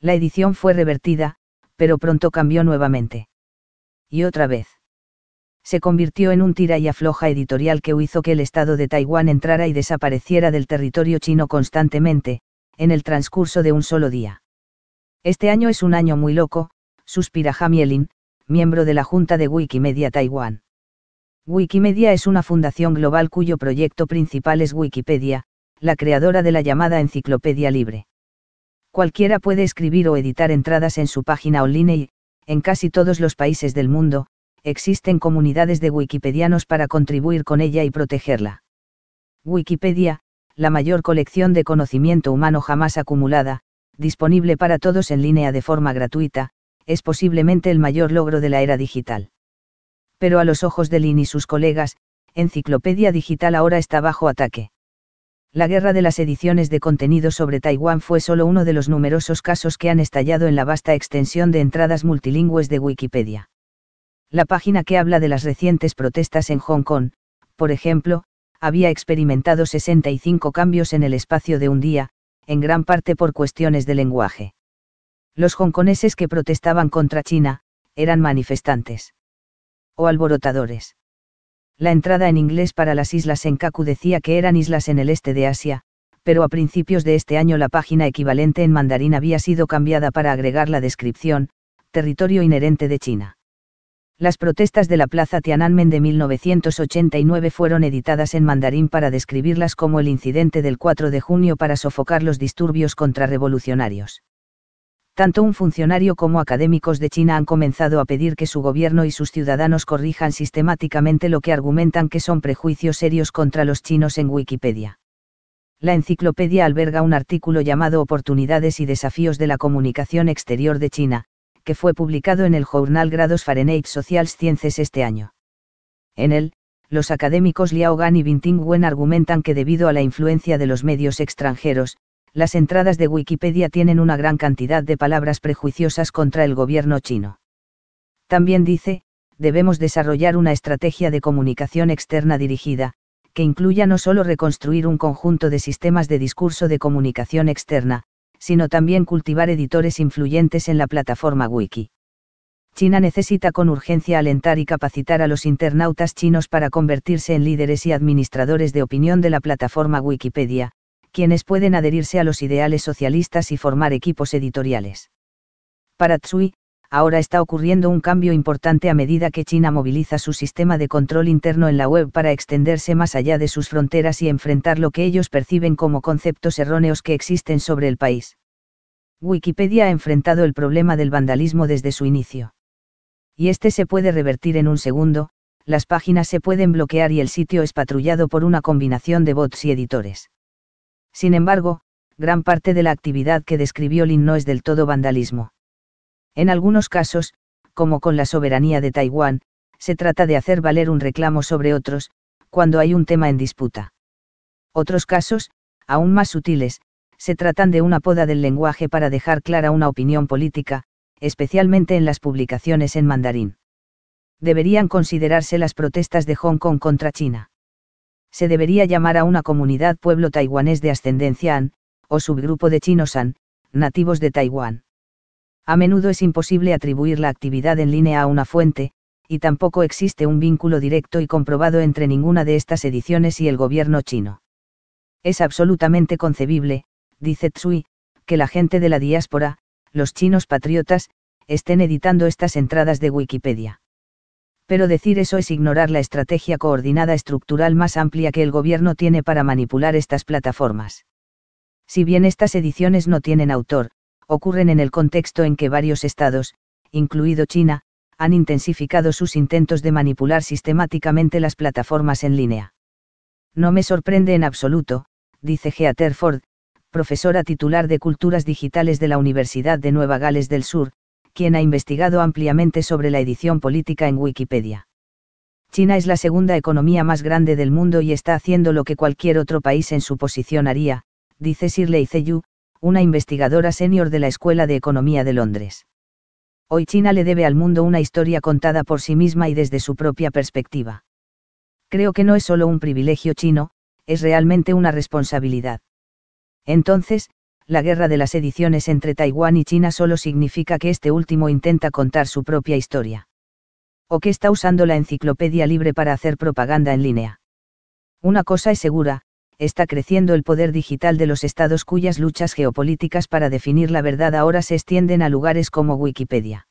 La edición fue revertida, pero pronto cambió nuevamente. Y otra vez. Se convirtió en un tira y afloja editorial que hizo que el Estado de Taiwán entrara y desapareciera del territorio chino constantemente, en el transcurso de un solo día. Este año es un año muy loco, suspira Jamielin, miembro de la Junta de Wikimedia Taiwán. Wikimedia es una fundación global cuyo proyecto principal es Wikipedia, la creadora de la llamada Enciclopedia Libre. Cualquiera puede escribir o editar entradas en su página online y, en casi todos los países del mundo, existen comunidades de wikipedianos para contribuir con ella y protegerla. Wikipedia, la mayor colección de conocimiento humano jamás acumulada, disponible para todos en línea de forma gratuita, es posiblemente el mayor logro de la era digital. Pero a los ojos de Lin y sus colegas, Enciclopedia Digital ahora está bajo ataque. La guerra de las ediciones de contenido sobre Taiwán fue solo uno de los numerosos casos que han estallado en la vasta extensión de entradas multilingües de Wikipedia. La página que habla de las recientes protestas en Hong Kong, por ejemplo, había experimentado 65 cambios en el espacio de un día, en gran parte por cuestiones de lenguaje. Los hongkoneses que protestaban contra China, eran manifestantes. O alborotadores. La entrada en inglés para las islas Senkaku decía que eran islas en el este de Asia, pero a principios de este año la página equivalente en mandarín había sido cambiada para agregar la descripción, territorio inherente de China. Las protestas de la Plaza Tiananmen de 1989 fueron editadas en mandarín para describirlas como el incidente del 4 de junio para sofocar los disturbios contrarrevolucionarios tanto un funcionario como académicos de China han comenzado a pedir que su gobierno y sus ciudadanos corrijan sistemáticamente lo que argumentan que son prejuicios serios contra los chinos en Wikipedia. La enciclopedia alberga un artículo llamado Oportunidades y desafíos de la comunicación exterior de China, que fue publicado en el journal Grados Fahrenheit Social Sciences este año. En él, los académicos Liao Gan y Binting Wen argumentan que debido a la influencia de los medios extranjeros, las entradas de Wikipedia tienen una gran cantidad de palabras prejuiciosas contra el gobierno chino. También dice, debemos desarrollar una estrategia de comunicación externa dirigida, que incluya no solo reconstruir un conjunto de sistemas de discurso de comunicación externa, sino también cultivar editores influyentes en la plataforma Wiki. China necesita con urgencia alentar y capacitar a los internautas chinos para convertirse en líderes y administradores de opinión de la plataforma Wikipedia, quienes pueden adherirse a los ideales socialistas y formar equipos editoriales. Para Tsui, ahora está ocurriendo un cambio importante a medida que China moviliza su sistema de control interno en la web para extenderse más allá de sus fronteras y enfrentar lo que ellos perciben como conceptos erróneos que existen sobre el país. Wikipedia ha enfrentado el problema del vandalismo desde su inicio. Y este se puede revertir en un segundo, las páginas se pueden bloquear y el sitio es patrullado por una combinación de bots y editores. Sin embargo, gran parte de la actividad que describió Lin no es del todo vandalismo. En algunos casos, como con la soberanía de Taiwán, se trata de hacer valer un reclamo sobre otros, cuando hay un tema en disputa. Otros casos, aún más sutiles, se tratan de una poda del lenguaje para dejar clara una opinión política, especialmente en las publicaciones en mandarín. Deberían considerarse las protestas de Hong Kong contra China se debería llamar a una comunidad pueblo taiwanés de ascendencia An, o subgrupo de chinos Han, nativos de Taiwán. A menudo es imposible atribuir la actividad en línea a una fuente, y tampoco existe un vínculo directo y comprobado entre ninguna de estas ediciones y el gobierno chino. Es absolutamente concebible, dice Tsui, que la gente de la diáspora, los chinos patriotas, estén editando estas entradas de Wikipedia pero decir eso es ignorar la estrategia coordinada estructural más amplia que el gobierno tiene para manipular estas plataformas. Si bien estas ediciones no tienen autor, ocurren en el contexto en que varios estados, incluido China, han intensificado sus intentos de manipular sistemáticamente las plataformas en línea. No me sorprende en absoluto, dice Gea e Ford, profesora titular de Culturas Digitales de la Universidad de Nueva Gales del Sur, quien ha investigado ampliamente sobre la edición política en Wikipedia. China es la segunda economía más grande del mundo y está haciendo lo que cualquier otro país en su posición haría, dice Shirley Zeyu, una investigadora senior de la Escuela de Economía de Londres. Hoy China le debe al mundo una historia contada por sí misma y desde su propia perspectiva. Creo que no es solo un privilegio chino, es realmente una responsabilidad. Entonces, la guerra de las ediciones entre Taiwán y China solo significa que este último intenta contar su propia historia. O que está usando la enciclopedia libre para hacer propaganda en línea. Una cosa es segura, está creciendo el poder digital de los estados cuyas luchas geopolíticas para definir la verdad ahora se extienden a lugares como Wikipedia.